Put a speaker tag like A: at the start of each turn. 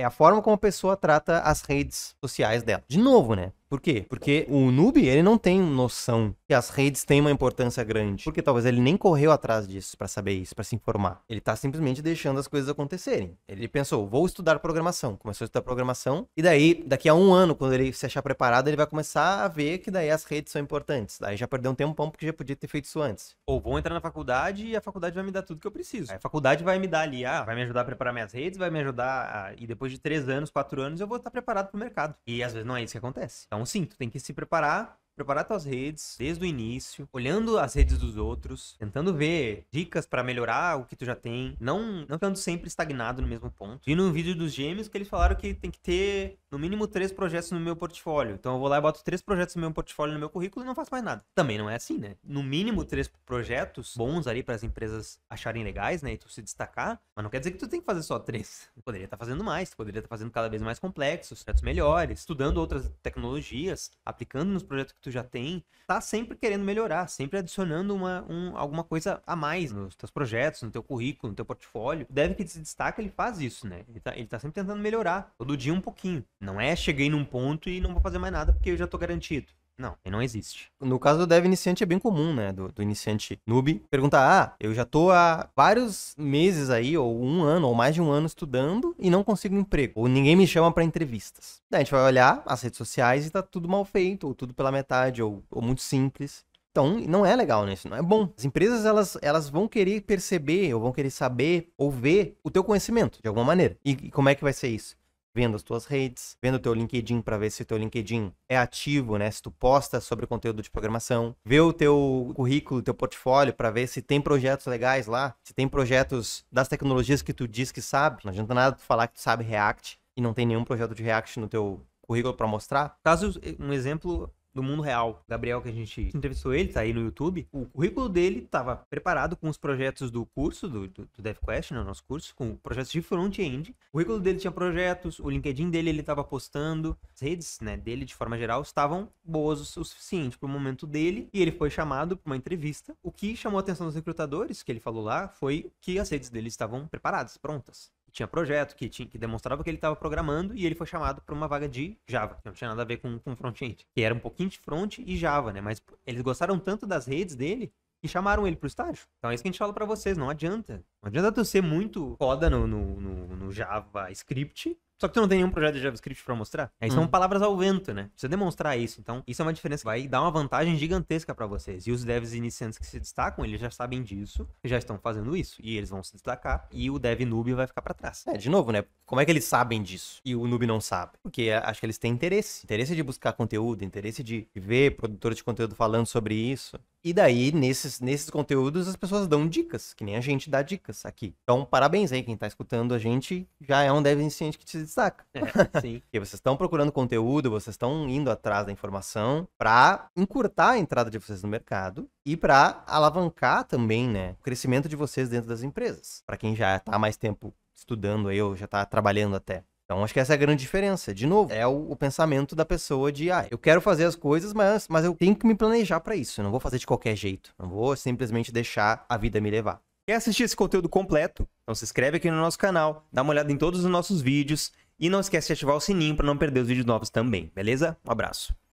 A: é a forma como a pessoa trata as redes sociais dela. De novo, né? Por quê? Porque o noob, ele não tem noção que as redes têm uma importância grande. Porque talvez ele nem correu atrás disso para saber isso, para se informar. Ele tá simplesmente deixando as coisas acontecerem. Ele pensou, vou estudar programação. Começou a estudar programação. E daí, daqui a um ano, quando ele se achar preparado, ele vai começar a ver que daí as redes são importantes. Daí já perdeu um tempão porque já podia ter feito isso antes. Ou vou entrar na faculdade e a faculdade vai me dar tudo que eu preciso. É, a faculdade vai me dar ali, ah, vai me ajudar a preparar minhas redes, vai me ajudar. A... E depois de três anos, quatro anos, eu vou estar preparado pro mercado. E às vezes não é isso que acontece. Então, então, sim, tu tem que se preparar preparar tuas redes desde o início, olhando as redes dos outros, tentando ver dicas para melhorar o que tu já tem, não não ficando sempre estagnado no mesmo ponto. E no vídeo dos gêmeos que eles falaram que tem que ter no mínimo três projetos no meu portfólio. Então eu vou lá e boto três projetos no meu portfólio no meu currículo e não faço mais nada. Também não é assim, né? No mínimo três projetos bons ali para as empresas acharem legais, né? E tu se destacar, mas não quer dizer que tu tem que fazer só três. Tu poderia estar tá fazendo mais, tu poderia estar tá fazendo cada vez mais complexos, projetos melhores, estudando outras tecnologias, aplicando nos projetos que tu tu já tem, tá sempre querendo melhorar, sempre adicionando uma, um, alguma coisa a mais nos teus projetos, no teu currículo, no teu portfólio. O dev que se destaca, ele faz isso, né? Ele tá, ele tá sempre tentando melhorar, todo dia um pouquinho. Não é cheguei num ponto e não vou fazer mais nada porque eu já tô garantido. Não, ele não existe. No caso do dev iniciante é bem comum, né? Do, do, iniciante noob perguntar: ah, eu já tô há vários meses aí, ou um ano, ou mais de um ano estudando e não consigo emprego. Ou ninguém me chama para entrevistas. Daí a gente vai olhar as redes sociais e tá tudo mal feito, ou tudo pela metade, ou, ou muito simples. Então, não é legal, né? Isso não é bom. As empresas, elas, elas vão querer perceber, ou vão querer saber, ou ver o teu conhecimento, de alguma maneira. E, e como é que vai ser isso? vendo as tuas redes, vendo o teu LinkedIn para ver se o teu LinkedIn é ativo, né? Se tu posta sobre conteúdo de programação, vê o teu currículo, teu portfólio para ver se tem projetos legais lá, se tem projetos das tecnologias que tu diz que sabe. Não adianta nada tu falar que tu sabe React e não tem nenhum projeto de React no teu currículo para mostrar. Caso um exemplo do mundo real. Gabriel, que a gente entrevistou ele, tá aí no YouTube. O currículo dele estava preparado com os projetos do curso, do, do, do DevQuest, no né, nosso curso, com projetos de front-end. O currículo dele tinha projetos, o LinkedIn dele ele estava postando, as redes né, dele, de forma geral, estavam boas o suficiente para o momento dele, e ele foi chamado para uma entrevista. O que chamou a atenção dos recrutadores, que ele falou lá, foi que as redes dele estavam preparadas, prontas tinha projeto, que, tinha, que demonstrava que ele estava programando e ele foi chamado para uma vaga de Java, que não tinha nada a ver com, com front-end, que era um pouquinho de front e Java, né? Mas eles gostaram tanto das redes dele que chamaram ele para o estágio. Então é isso que a gente fala para vocês, não adianta. Não adianta você ser muito foda no, no, no, no JavaScript só que tu não tem nenhum projeto de JavaScript para mostrar. Aí são hum. palavras ao vento, né? Precisa demonstrar isso. Então, isso é uma diferença que vai dar uma vantagem gigantesca para vocês. E os devs iniciantes que se destacam, eles já sabem disso, já estão fazendo isso. E eles vão se destacar. E o dev noob vai ficar para trás. É, de novo, né? Como é que eles sabem disso? E o noob não sabe? Porque eh, acho que eles têm interesse. Interesse de buscar conteúdo, interesse de ver produtores de conteúdo falando sobre isso. E daí, nesses, nesses conteúdos, as pessoas dão dicas, que nem a gente dá dicas aqui. Então, parabéns aí, quem está escutando a gente já é um dev iniciante que se destaca. É, sim. Porque vocês estão procurando conteúdo, vocês estão indo atrás da informação para encurtar a entrada de vocês no mercado e para alavancar também, né, o crescimento de vocês dentro das empresas. Para quem já está mais tempo estudando aí ou já está trabalhando até. Então acho que essa é a grande diferença. De novo, é o, o pensamento da pessoa de, ah, eu quero fazer as coisas, mas, mas eu tenho que me planejar para isso. Eu não vou fazer de qualquer jeito. Não vou simplesmente deixar a vida me levar. Quer assistir esse conteúdo completo? Então se inscreve aqui no nosso canal, dá uma olhada em todos os nossos vídeos e não esquece de ativar o sininho para não perder os vídeos novos também, beleza? Um abraço.